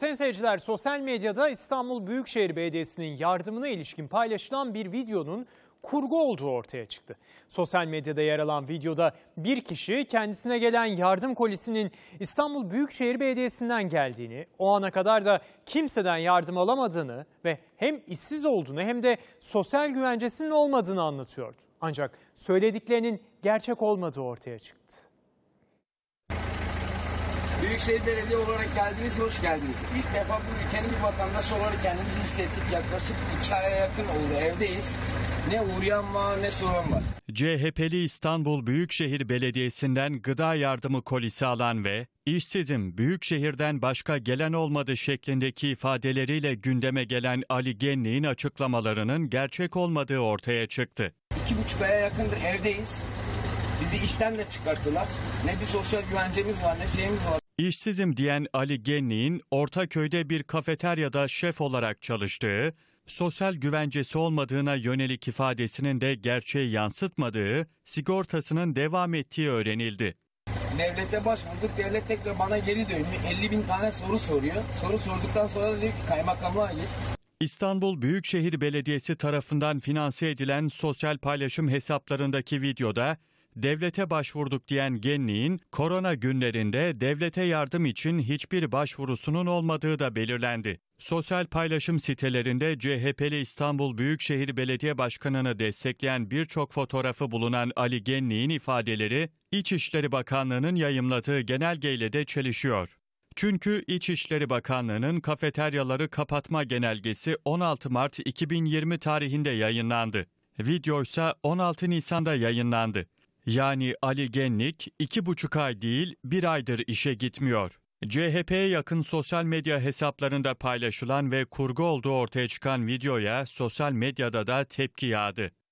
Sayın seyirciler, sosyal medyada İstanbul Büyükşehir Belediyesi'nin yardımına ilişkin paylaşılan bir videonun kurgu olduğu ortaya çıktı. Sosyal medyada yer alan videoda bir kişi kendisine gelen yardım kolisinin İstanbul Büyükşehir Belediyesi'nden geldiğini, o ana kadar da kimseden yardım alamadığını ve hem işsiz olduğunu hem de sosyal güvencesinin olmadığını anlatıyordu. Ancak söylediklerinin gerçek olmadığı ortaya çıktı. Büyükşehir Belediye olarak geldiniz, hoş geldiniz. İlk defa bu ülkenin bir vatandaşı olarak kendimizi hissettik. Yaklaşık iki aya yakın oldu, evdeyiz. Ne uğrayan var ne soran var. CHP'li İstanbul Büyükşehir Belediyesi'nden gıda yardımı kolisi alan ve işsizim büyükşehirden başka gelen olmadı şeklindeki ifadeleriyle gündeme gelen Ali Genli'nin açıklamalarının gerçek olmadığı ortaya çıktı. İki buçuk aya yakındır evdeyiz. Bizi işten de çıkarttılar. Ne bir sosyal güvencemiz var ne şeyimiz var. İşsizim diyen Ali Genli'nin Ortaköy'de bir kafeteryada şef olarak çalıştığı, sosyal güvencesi olmadığına yönelik ifadesinin de gerçeği yansıtmadığı, sigortasının devam ettiği öğrenildi. Devlete başvurduk, devlet tekrar bana geri dönüyor. 50 bin tane soru soruyor. Soru sorduktan sonra diyor ki kaymakamlığa git. İstanbul Büyükşehir Belediyesi tarafından finanse edilen sosyal paylaşım hesaplarındaki videoda devlete başvurduk diyen Genli'nin korona günlerinde devlete yardım için hiçbir başvurusunun olmadığı da belirlendi. Sosyal paylaşım sitelerinde CHP'li İstanbul Büyükşehir Belediye Başkanı'nı destekleyen birçok fotoğrafı bulunan Ali Genli'nin ifadeleri İçişleri Bakanlığı'nın yayımladığı genelgeyle de çelişiyor. Çünkü İçişleri Bakanlığı'nın kafeteryaları kapatma genelgesi 16 Mart 2020 tarihinde yayınlandı. Video ise 16 Nisan'da yayınlandı. Yani Ali Genlik iki buçuk ay değil bir aydır işe gitmiyor. CHP'ye yakın sosyal medya hesaplarında paylaşılan ve kurgu olduğu ortaya çıkan videoya sosyal medyada da tepki yağdı.